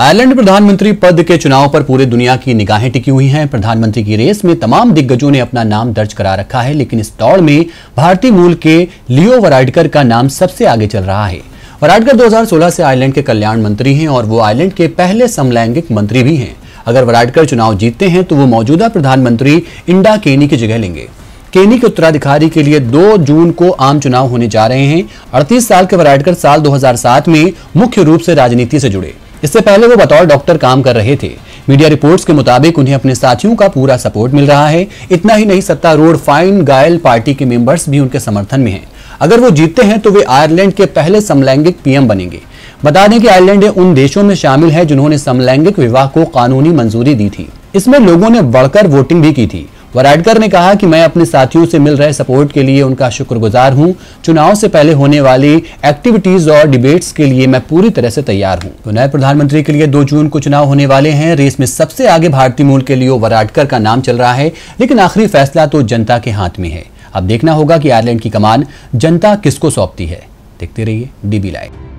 Ireland प्रधानमंत्री पद के चुनाव पर पूरे दुनिया की निगाहें टिकी हुई हैं प्रधानमंत्री की रेस में तमाम दिग्गजों ने अपना नाम दर्ज करा रखा है लेकिन इस दौड़ में भारतीय मूल के लियो वराडकर का नाम सबसे आगे चल रहा है वराडकर 2016 से आयरलैंड के कल्याण मंत्री हैं और वो आयरलैंड के पहले समलैंगिक मंत्री भी हैं अगर वराडकर चुनाव जीतते हैं तो वो मौजूदा प्रधानमंत्री इंडा केनी की जगह लेंगे केनी के उत्तराधिकारी के लिए 2 जून को आम चुनाव होने जा रहे हैं अड़तीस साल के वराडकर साल 2007 में मुख्य रूप से राजनीति से जुड़े इससे पहले वो बतौर डॉक्टर काम कर रहे थे मीडिया रिपोर्ट्स के मुताबिक उन्हें अपने साथियों का पूरा सपोर्ट मिल रहा है इतना ही नहीं सत्तारूढ़ फाइन गायल पार्टी के मेंबर्स भी उनके समर्थन में हैं अगर वो जीतते हैं तो वे आयरलैंड के पहले समलैंगिक पीएम बनेंगे बता दें कि आयरलैंड उन देशों में शामिल है जिन्होंने समलैंगिक विवाह को कानूनी मंजूरी दी थी इसमें लोगों ने बढ़कर वोटिंग भी की थी वराडकर ने कहा कि मैं अपने साथियों से मिल रहे सपोर्ट के लिए उनका शुक्रगुजार हूं चुनाव से पहले होने वाली एक्टिविटीज और डिबेट्स के लिए मैं पूरी तरह से तैयार हूं तो नए प्रधानमंत्री के लिए दो जून को चुनाव होने वाले हैं रेस में सबसे आगे भारतीय मूल के लिए वराडकर का नाम चल रहा है लेकिन आखिरी फैसला तो जनता के हाथ में है अब देखना होगा कि आयरलैंड की कमान जनता किसको सौंपती है देखते रहिए डीबी लाइव